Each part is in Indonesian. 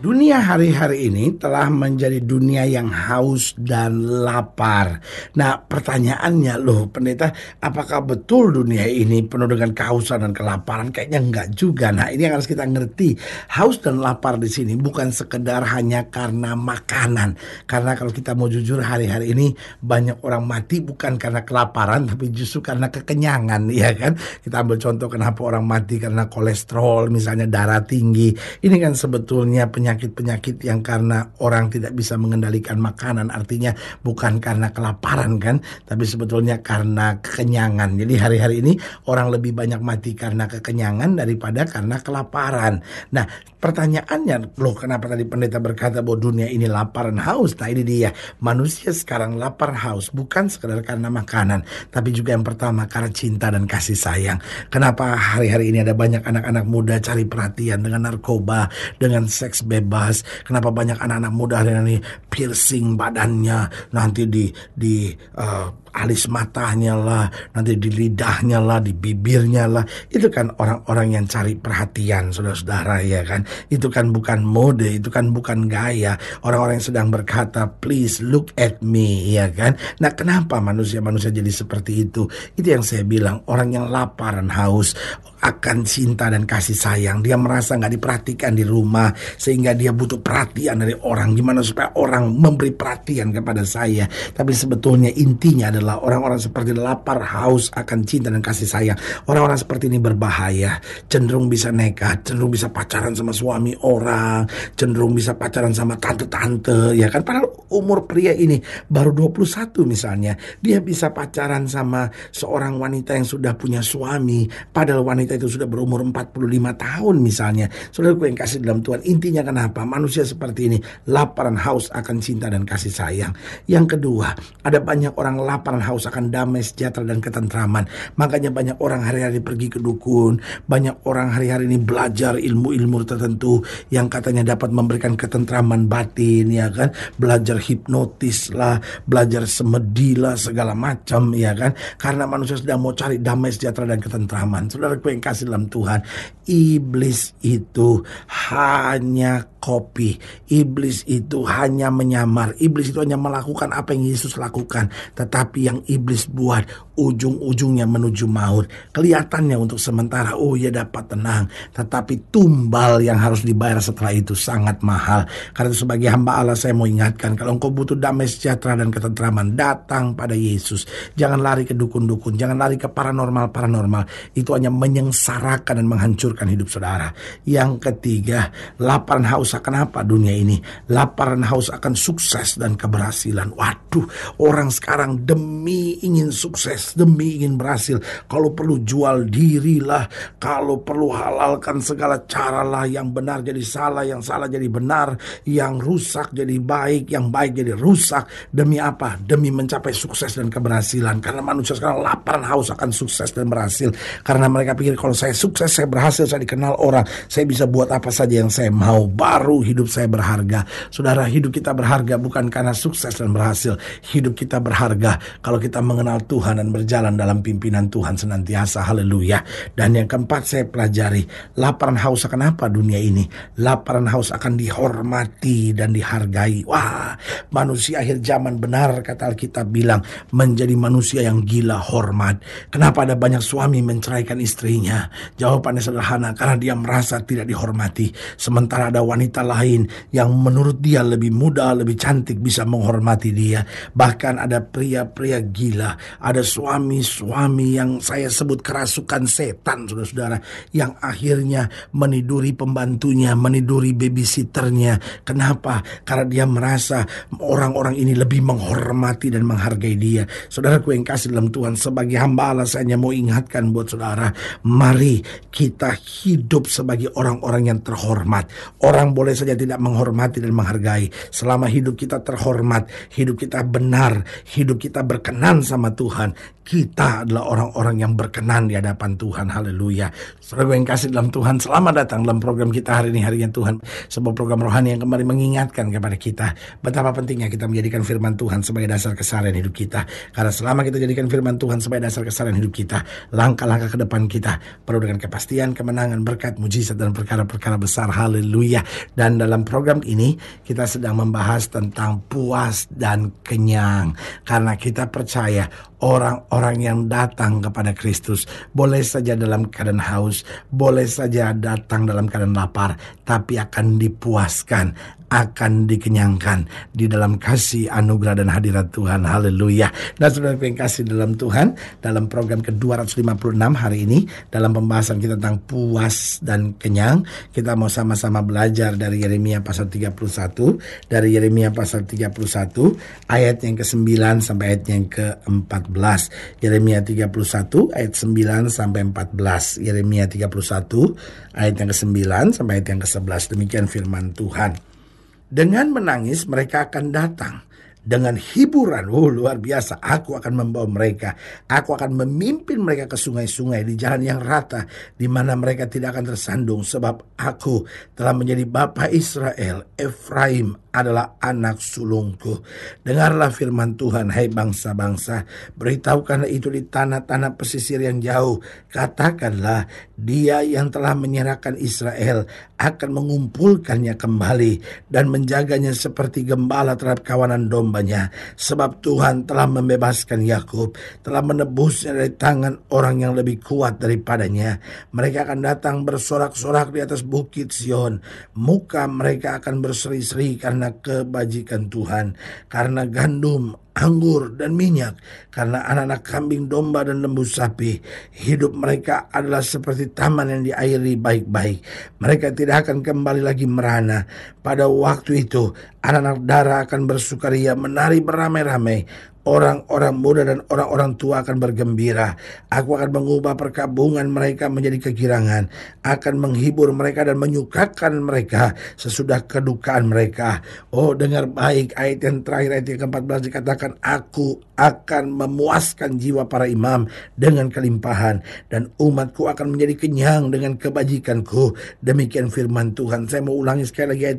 Dunia hari-hari ini telah menjadi dunia yang haus dan lapar. Nah, pertanyaannya loh, pendeta, apakah betul dunia ini penuh dengan kehausan dan kelaparan? Kayaknya enggak juga. Nah, ini yang harus kita ngerti. Haus dan lapar di sini bukan sekedar hanya karena makanan. Karena kalau kita mau jujur hari-hari ini banyak orang mati bukan karena kelaparan tapi justru karena kekenyangan, ya kan? Kita ambil contoh kenapa orang mati karena kolesterol misalnya darah tinggi. Ini kan sebetulnya penyakit penyakit-penyakit yang karena orang tidak bisa mengendalikan makanan artinya bukan karena kelaparan kan tapi sebetulnya karena kekenyangan jadi hari-hari ini orang lebih banyak mati karena kekenyangan daripada karena kelaparan nah pertanyaannya loh kenapa tadi pendeta berkata bahwa dunia ini lapar dan haus nah ini dia manusia sekarang lapar haus bukan sekedar karena makanan tapi juga yang pertama karena cinta dan kasih sayang kenapa hari-hari ini ada banyak anak-anak muda cari perhatian dengan narkoba dengan seks bebas bebas bahas kenapa banyak anak-anak muda hari ini piercing badannya nanti di di uh, alis matanya lah, nanti di lidahnya lah, di bibirnya lah. Itu kan orang-orang yang cari perhatian, saudara-saudara ya kan. Itu kan bukan mode, itu kan bukan gaya. Orang-orang yang sedang berkata, please look at me, ya kan. Nah kenapa manusia-manusia jadi seperti itu? Itu yang saya bilang, orang yang lapar dan haus akan cinta dan kasih sayang. Dia merasa nggak diperhatikan di rumah, sehingga dia butuh perhatian dari orang. Gimana supaya orang memberi perhatian kepada saya. Tapi sebetulnya intinya adalah adalah orang-orang seperti lapar, haus akan cinta dan kasih sayang. Orang-orang seperti ini berbahaya, cenderung bisa nekat, cenderung bisa pacaran sama suami orang, cenderung bisa pacaran sama tante-tante, ya kan? Padahal umur pria ini baru 21 misalnya, dia bisa pacaran sama seorang wanita yang sudah punya suami, padahal wanita itu sudah berumur 45 tahun misalnya. Saudara gue yang kasih dalam Tuhan, intinya kenapa? Manusia seperti ini, laparan haus akan cinta dan kasih sayang. Yang kedua, ada banyak orang lapar lapangan haus akan damai, sejahtera, dan ketentraman. Makanya banyak orang hari-hari pergi ke dukun, banyak orang hari-hari ini belajar ilmu-ilmu tertentu yang katanya dapat memberikan ketentraman batin, ya kan? Belajar hipnotis lah, belajar semedi lah, segala macam, ya kan? Karena manusia sedang mau cari damai, sejahtera, dan ketentraman. Saudara yang kasih dalam Tuhan, iblis itu hanya kopi. Iblis itu hanya menyamar. Iblis itu hanya melakukan apa yang Yesus lakukan. Tetapi yang iblis buat ujung-ujungnya menuju maut. Kelihatannya untuk sementara, oh ya dapat tenang. Tetapi tumbal yang harus dibayar setelah itu sangat mahal. Karena sebagai hamba Allah saya mau ingatkan. Kalau engkau butuh damai sejahtera dan ketentraman, datang pada Yesus. Jangan lari ke dukun-dukun. Jangan lari ke paranormal-paranormal. Itu hanya menyengsarakan dan menghancurkan hidup saudara. Yang ketiga, lapar haus haus akan dunia ini? Lapar dan haus akan sukses dan keberhasilan. Waduh, orang sekarang demi ingin sukses, demi ingin berhasil. Kalau perlu jual dirilah, kalau perlu halalkan segala caralah yang benar jadi salah, yang salah jadi benar, yang rusak jadi baik, yang baik jadi rusak. Demi apa? Demi mencapai sukses dan keberhasilan. Karena manusia sekarang lapar dan haus akan sukses dan berhasil. Karena mereka pikir kalau saya sukses, saya berhasil, saya dikenal orang, saya bisa buat apa saja yang saya mau. Bar baru hidup saya berharga. Saudara, hidup kita berharga bukan karena sukses dan berhasil. Hidup kita berharga kalau kita mengenal Tuhan dan berjalan dalam pimpinan Tuhan senantiasa. Haleluya. Dan yang keempat saya pelajari, laparan haus akan apa dunia ini? Laparan haus akan dihormati dan dihargai. Wah, manusia akhir zaman benar kata Alkitab bilang menjadi manusia yang gila hormat. Kenapa ada banyak suami menceraikan istrinya? Jawabannya sederhana karena dia merasa tidak dihormati. Sementara ada wanita lain yang menurut dia lebih muda, lebih cantik bisa menghormati dia. Bahkan ada pria-pria gila, ada suami-suami yang saya sebut kerasukan setan saudara-saudara yang akhirnya meniduri pembantunya, meniduri babysitternya. Kenapa? Karena dia merasa orang-orang ini lebih menghormati dan menghargai dia. Saudaraku yang kasih dalam Tuhan, sebagai hamba Allah saya hanya mau ingatkan buat saudara, mari kita hidup sebagai orang-orang yang terhormat. Orang boleh saja tidak menghormati dan menghargai. Selama hidup kita terhormat, hidup kita benar, hidup kita berkenan sama Tuhan, kita adalah orang-orang yang berkenan di hadapan Tuhan. Haleluya. Saudara yang kasih dalam Tuhan, selamat datang dalam program kita hari ini, hari yang Tuhan. Sebuah program rohani yang kembali mengingatkan kepada kita betapa penting pentingnya kita menjadikan firman Tuhan sebagai dasar kesarian hidup kita. Karena selama kita jadikan firman Tuhan sebagai dasar kesarian hidup kita, langkah-langkah ke depan kita perlu dengan kepastian, kemenangan, berkat, mujizat, dan perkara-perkara besar. Haleluya. Dan dalam program ini, kita sedang membahas tentang puas dan kenyang. Karena kita percaya orang-orang yang datang kepada Kristus boleh saja dalam keadaan haus, boleh saja datang dalam keadaan lapar, tapi akan dipuaskan akan dikenyangkan di dalam kasih anugerah dan hadirat Tuhan. Haleluya. Nah, sudah yang kasih dalam Tuhan, dalam program ke-256 hari ini, dalam pembahasan kita tentang puas dan kenyang, kita mau sama-sama belajar dari Yeremia pasal 31, dari Yeremia pasal 31, ayat yang ke-9 sampai ayat yang ke-14. Yeremia 31, ayat 9 sampai 14. Yeremia 31, ayat yang ke-9 sampai ayat yang ke-11. Demikian firman Tuhan. Dengan menangis mereka akan datang dengan hiburan. oh, luar biasa. Aku akan membawa mereka. Aku akan memimpin mereka ke sungai-sungai di jalan yang rata di mana mereka tidak akan tersandung sebab aku telah menjadi Bapak Israel. Efraim adalah anak sulungku. Dengarlah firman Tuhan, hai bangsa-bangsa. Beritahukanlah itu di tanah-tanah pesisir yang jauh. Katakanlah, dia yang telah menyerahkan Israel akan mengumpulkannya kembali dan menjaganya seperti gembala terhadap kawanan domba hamba-hambanya. Sebab Tuhan telah membebaskan Yakub, telah menebusnya dari tangan orang yang lebih kuat daripadanya. Mereka akan datang bersorak-sorak di atas bukit Sion. Muka mereka akan berseri-seri karena kebajikan Tuhan, karena gandum anggur dan minyak karena anak-anak kambing domba dan lembu sapi hidup mereka adalah seperti taman yang diairi baik-baik mereka tidak akan kembali lagi merana pada waktu itu anak-anak darah akan bersukaria menari beramai-ramai Orang-orang muda dan orang-orang tua akan bergembira. Aku akan mengubah perkabungan mereka menjadi kegirangan. Akan menghibur mereka dan menyukakan mereka sesudah kedukaan mereka. Oh dengar baik ayat yang terakhir ayat yang ke-14 dikatakan aku akan memuaskan jiwa para imam dengan kelimpahan dan umatku akan menjadi kenyang dengan kebajikanku demikian firman Tuhan saya mau ulangi sekali lagi ayat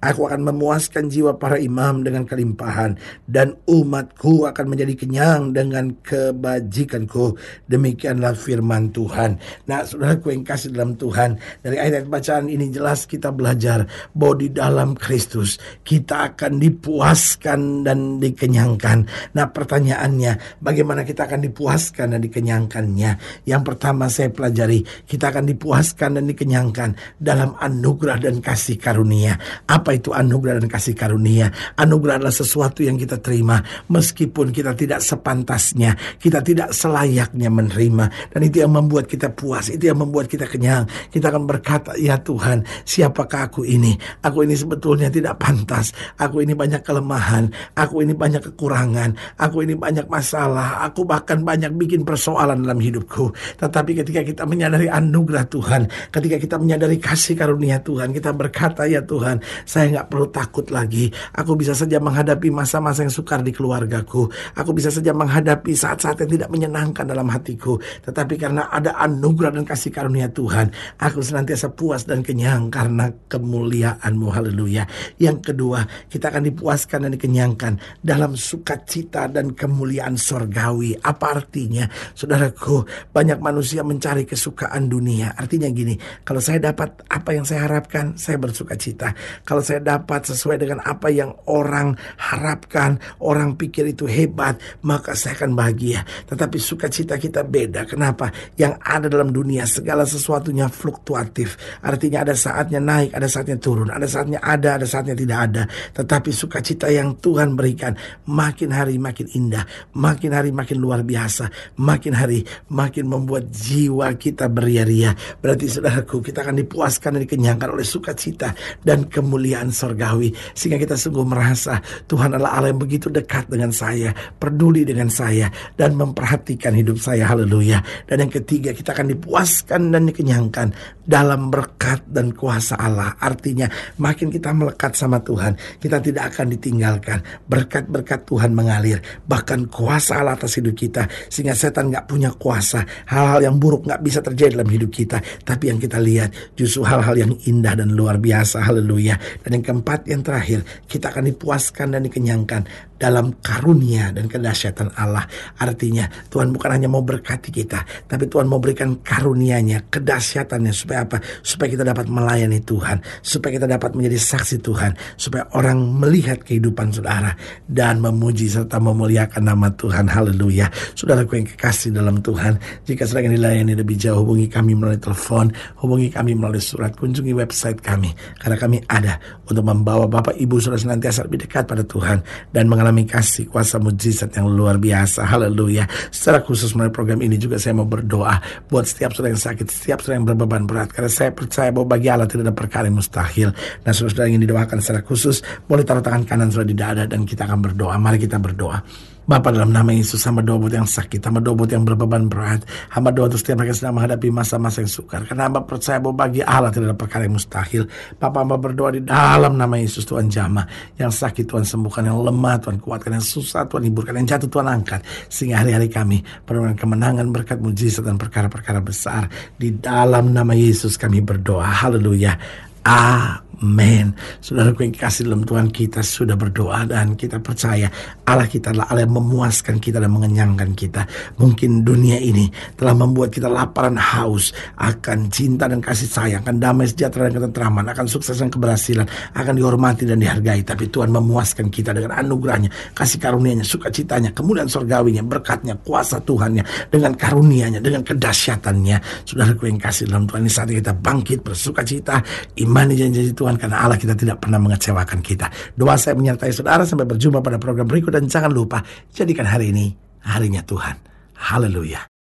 14 aku akan memuaskan jiwa para imam dengan kelimpahan dan umatku Ku akan menjadi kenyang dengan kebajikanku. Demikianlah firman Tuhan. Nah, saudaraku yang kasih dalam Tuhan, dari ayat-ayat bacaan ini jelas kita belajar bahwa di dalam Kristus kita akan dipuaskan dan dikenyangkan. Nah, pertanyaannya, bagaimana kita akan dipuaskan dan dikenyangkannya? Yang pertama saya pelajari, kita akan dipuaskan dan dikenyangkan dalam anugerah dan kasih karunia. Apa itu anugerah dan kasih karunia? Anugerah adalah sesuatu yang kita terima meskipun kita tidak sepantasnya, kita tidak selayaknya menerima. Dan itu yang membuat kita puas, itu yang membuat kita kenyang. Kita akan berkata, ya Tuhan, siapakah aku ini? Aku ini sebetulnya tidak pantas. Aku ini banyak kelemahan, aku ini banyak kekurangan, aku ini banyak masalah, aku bahkan banyak bikin persoalan dalam hidupku. Tetapi ketika kita menyadari anugerah Tuhan, ketika kita menyadari kasih karunia Tuhan, kita berkata, ya Tuhan, saya nggak perlu takut lagi. Aku bisa saja menghadapi masa-masa yang sukar di keluarga keluargaku. Aku bisa saja menghadapi saat-saat yang tidak menyenangkan dalam hatiku. Tetapi karena ada anugerah dan kasih karunia Tuhan, aku senantiasa puas dan kenyang karena kemuliaan-Mu. Haleluya. Yang kedua, kita akan dipuaskan dan dikenyangkan dalam sukacita dan kemuliaan sorgawi. Apa artinya? Saudaraku, banyak manusia mencari kesukaan dunia. Artinya gini, kalau saya dapat apa yang saya harapkan, saya bersukacita Kalau saya dapat sesuai dengan apa yang orang harapkan, orang pikir berpikir itu hebat, maka saya akan bahagia. Tetapi sukacita kita beda. Kenapa? Yang ada dalam dunia segala sesuatunya fluktuatif. Artinya ada saatnya naik, ada saatnya turun, ada saatnya ada, ada saatnya tidak ada. Tetapi sukacita yang Tuhan berikan makin hari makin indah, makin hari makin luar biasa, makin hari makin membuat jiwa kita beria-ria. Berarti saudaraku, kita akan dipuaskan dan dikenyangkan oleh sukacita dan kemuliaan sorgawi sehingga kita sungguh merasa Tuhan adalah Allah yang begitu dekat dengan dengan saya, peduli dengan saya, dan memperhatikan hidup saya. Haleluya. Dan yang ketiga, kita akan dipuaskan dan dikenyangkan dalam berkat dan kuasa Allah. Artinya, makin kita melekat sama Tuhan, kita tidak akan ditinggalkan. Berkat-berkat Tuhan mengalir, bahkan kuasa Allah atas hidup kita, sehingga setan gak punya kuasa. Hal-hal yang buruk gak bisa terjadi dalam hidup kita, tapi yang kita lihat justru hal-hal yang indah dan luar biasa. Haleluya. Dan yang keempat, yang terakhir, kita akan dipuaskan dan dikenyangkan dalam karya karunia dan kedahsyatan Allah. Artinya Tuhan bukan hanya mau berkati kita, tapi Tuhan mau berikan karunianya, kedahsyatannya supaya apa? Supaya kita dapat melayani Tuhan, supaya kita dapat menjadi saksi Tuhan, supaya orang melihat kehidupan saudara dan memuji serta memuliakan nama Tuhan. Haleluya. Saudaraku yang kekasih dalam Tuhan, jika saudara dilayani lebih jauh, hubungi kami melalui telepon, hubungi kami melalui surat, kunjungi website kami karena kami ada untuk membawa Bapak Ibu saudara senantiasa lebih dekat pada Tuhan dan mengalami kasih kuasa mujizat yang luar biasa. Haleluya. Secara khusus melalui program ini juga saya mau berdoa buat setiap saudara yang sakit, setiap saudara yang berbeban berat. Karena saya percaya bahwa bagi Allah tidak ada perkara yang mustahil. Nah, saudara-saudara yang didoakan secara khusus, boleh taruh tangan kanan saudara di dada dan kita akan berdoa. Mari kita berdoa. Bapak dalam nama Yesus hamba doa buat yang sakit, hamba doa buat yang berbeban berat, hamba doa untuk setiap mereka sedang menghadapi masa-masa yang sukar. Karena hamba percaya bahwa bagi Allah tidak ada perkara yang mustahil. Papa, hamba berdoa di dalam nama Yesus Tuhan jamah. Yang sakit Tuhan sembuhkan, yang lemah Tuhan kuatkan, yang susah Tuhan hiburkan, yang jatuh Tuhan angkat. Sehingga hari-hari kami penuh kemenangan, berkat mujizat dan perkara-perkara besar. Di dalam nama Yesus kami berdoa. Haleluya. Amin. Amin. Saudara yang kasih dalam Tuhan kita sudah berdoa dan kita percaya Allah kita adalah Allah yang memuaskan kita dan mengenyangkan kita. Mungkin dunia ini telah membuat kita laparan haus akan cinta dan kasih sayang, akan damai sejahtera dan ketentraman, akan sukses dan keberhasilan, akan dihormati dan dihargai. Tapi Tuhan memuaskan kita dengan anugerahnya, kasih karunia-Nya, sukacitanya, kemudian surgawinya, berkatnya, kuasa Tuhannya, dengan karunia-Nya, dengan kedahsyatannya. Saudara yang kasih dalam Tuhan ini saat kita bangkit bersukacita, imani janji Tuhan Tuhan karena Allah kita tidak pernah mengecewakan kita. Doa saya menyertai saudara sampai berjumpa pada program berikut dan jangan lupa jadikan hari ini harinya Tuhan. Haleluya.